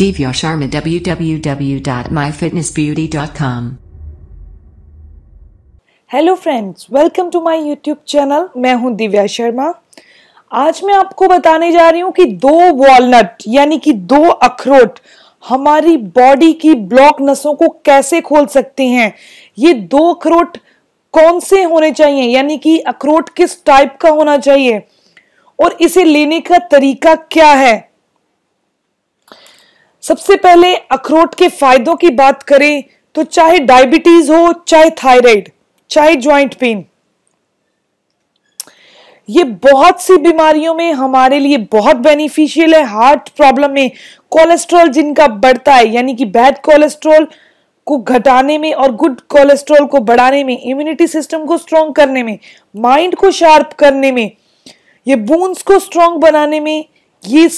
Divya Sharma www.myfitnessbeauty.com hello friends welcome to my YouTube channel मैं हूं दिव्या शर्मा आज मैं आपको बताने जा रही हूं कि दो वॉलनट यानी कि दो अखरोट हमारी बॉडी की ब्लॉक नसों को कैसे खोल सकते हैं ये दो अखरोट कौन से होने चाहिए यानी कि अखरोट किस टाइप का होना चाहिए और इसे लेने का तरीका क्या है सबसे पहले अखरोट के फायदों की बात करें तो चाहे डायबिटीज हो चाहे थायराइड चाहे ज्वाइंट पेन ये बहुत सी बीमारियों में हमारे लिए बहुत बेनिफिशियल है हार्ट प्रॉब्लम में कोलेस्ट्रॉल जिनका बढ़ता है यानी कि बैड कोलेस्ट्रॉल को घटाने में और गुड कोलेस्ट्रॉल को बढ़ाने में इम्यूनिटी सिस्टम को स्ट्रॉन्ग करने में माइंड को शार्प करने में ये बोन्स को स्ट्रॉन्ग बनाने में ये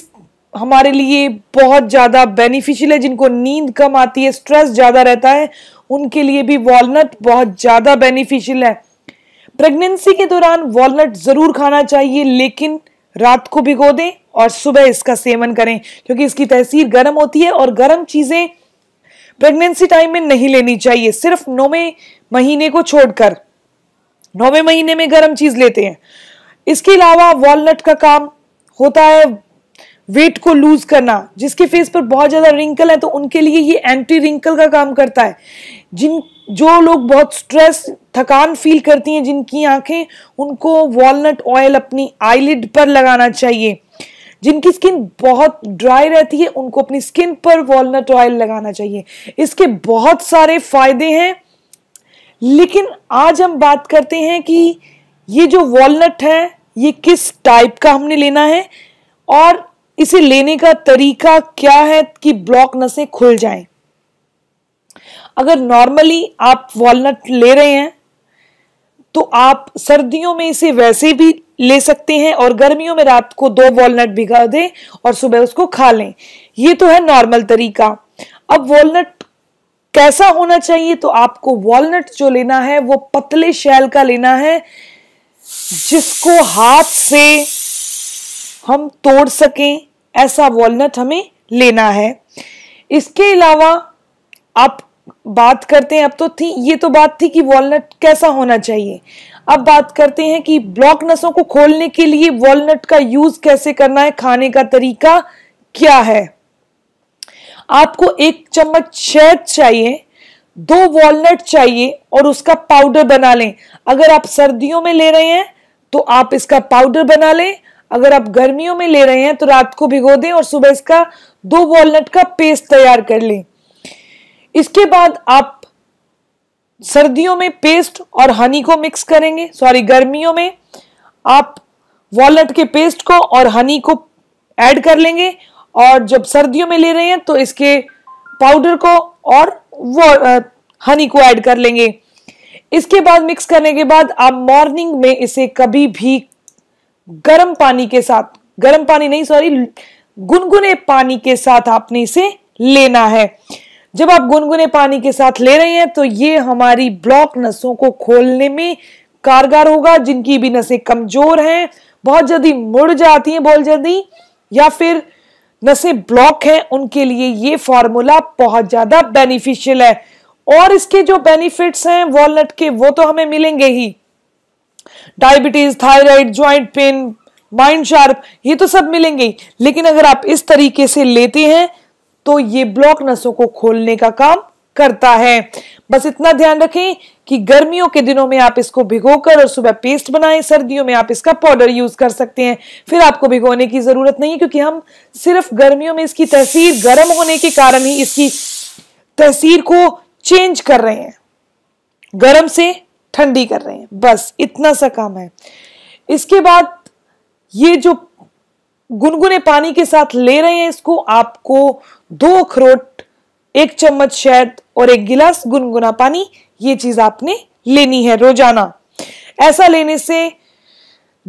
हमारे लिए बहुत ज़्यादा बेनिफिशियल है जिनको नींद कम आती है स्ट्रेस ज़्यादा रहता है उनके लिए भी वॉलनट बहुत ज़्यादा बेनिफिशियल है प्रेगनेंसी के दौरान वॉलनट ज़रूर खाना चाहिए लेकिन रात को भिगो दें और सुबह इसका सेवन करें क्योंकि इसकी तहसीर गर्म होती है और गर्म चीज़ें प्रेगनेंसी टाइम में नहीं लेनी चाहिए सिर्फ नौवें महीने को छोड़कर नौवें महीने में गर्म चीज़ लेते हैं इसके अलावा वॉलनट का काम होता है वेट को लूज करना जिसके फेस पर बहुत ज़्यादा रिंकल है तो उनके लिए ये एंटी रिंकल का काम करता है जिन जो लोग बहुत स्ट्रेस थकान फील करती हैं जिनकी आंखें उनको वॉलनट ऑयल अपनी आईलिड पर लगाना चाहिए जिनकी स्किन बहुत ड्राई रहती है उनको अपनी स्किन पर वॉलनट ऑयल लगाना चाहिए इसके बहुत सारे फायदे हैं लेकिन आज हम बात करते हैं कि ये जो वॉलनट है ये किस टाइप का हमने लेना है और इसे लेने का तरीका क्या है कि ब्लॉक नसें खुल जाएं अगर नॉर्मली आप वॉलनट ले रहे हैं तो आप सर्दियों में इसे वैसे भी ले सकते हैं और गर्मियों में रात को दो वॉलनट भिगा दें और सुबह उसको खा लें ये तो है नॉर्मल तरीका अब वॉलनट कैसा होना चाहिए तो आपको वॉलनट जो लेना है वो पतले शैल का लेना है जिसको हाथ से हम तोड़ सकें ऐसा वॉलनट हमें लेना है इसके अलावा आप बात करते हैं अब तो थी ये तो बात थी कि वॉलनट कैसा होना चाहिए अब बात करते हैं कि ब्लॉक नसों को खोलने के लिए वॉलनट का यूज कैसे करना है खाने का तरीका क्या है आपको एक चम्मच शहद चाहिए दो वॉलनट चाहिए और उसका पाउडर बना लें अगर आप सर्दियों में ले रहे हैं तो आप इसका पाउडर बना लें अगर आप गर्मियों में ले रहे हैं तो रात को भिगो दें और सुबह इसका दो वॉलनट का पेस्ट तैयार कर लें इसके बाद आप सर्दियों में पेस्ट और हनी को मिक्स करेंगे सॉरी गर्मियों में आप वॉलनट के पेस्ट को और हनी को ऐड कर लेंगे और जब सर्दियों में ले रहे हैं तो इसके पाउडर को और वो हनी को ऐड कर लेंगे इसके बाद मिक्स करने के बाद आप मॉर्निंग में इसे कभी भी गर्म पानी के साथ गर्म पानी नहीं सॉरी गुनगुने पानी के साथ आपने इसे लेना है जब आप गुनगुने पानी के साथ ले रहे हैं तो ये हमारी ब्लॉक नसों को खोलने में कारगर होगा जिनकी भी नसें कमजोर हैं बहुत जल्दी मुड़ जाती हैं बहुत जल्दी या फिर नसें ब्लॉक हैं उनके लिए ये फॉर्मूला बहुत ज़्यादा बेनिफिशियल है और इसके जो बेनिफिट्स हैं वॉलनट के वो तो हमें मिलेंगे ही diabetes thyroid joint pain mind sharp ये तो सब मिलेंगे लेकिन अगर आप इस तरीके से लेते हैं तो ये ब्लॉक नसों को खोलने का काम करता है बस इतना ध्यान रखें कि गर्मियों के दिनों में आप इसको भिगोकर और सुबह पेस्ट बनाएं सर्दियों में आप इसका पाउडर यूज कर सकते हैं फिर आपको भिगोने की जरूरत नहीं क्योंकि हम सिर्फ गर्मियों में इसकी तहसीर गर्म होने के कारण ही इसकी तहसीर को चेंज कर रहे हैं गर्म से ठंडी कर रहे हैं बस इतना सा काम है इसके बाद ये जो गुनगुने पानी के साथ ले रहे हैं इसको आपको दो अखरोट एक चम्मच शहद और एक गिलास गुनगुना पानी ये चीज आपने लेनी है रोजाना ऐसा लेने से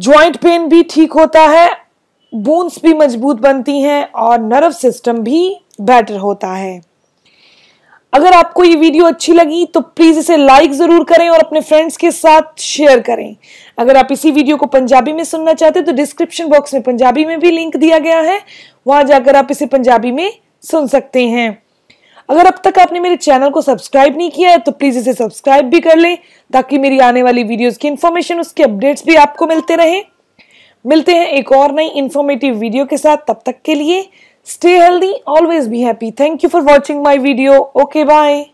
ज्वाइंट पेन भी ठीक होता है बोन्स भी मजबूत बनती हैं और नर्व सिस्टम भी बेटर होता है अगर आपको ये वीडियो अच्छी लगी तो प्लीज़ इसे लाइक ज़रूर करें और अपने फ्रेंड्स के साथ शेयर करें अगर आप इसी वीडियो को पंजाबी में सुनना चाहते हैं तो डिस्क्रिप्शन बॉक्स में पंजाबी में भी लिंक दिया गया है वहां जाकर आप इसे पंजाबी में सुन सकते हैं अगर अब तक आपने मेरे चैनल को सब्सक्राइब नहीं किया है तो प्लीज़ इसे सब्सक्राइब भी कर लें ताकि मेरी आने वाली वीडियोज़ की इन्फॉर्मेशन उसके अपडेट्स भी आपको मिलते रहे मिलते हैं एक और नई इन्फॉर्मेटिव वीडियो के साथ तब तक के लिए Stay healthy, always be happy. Thank you for watching my video. Okay, bye.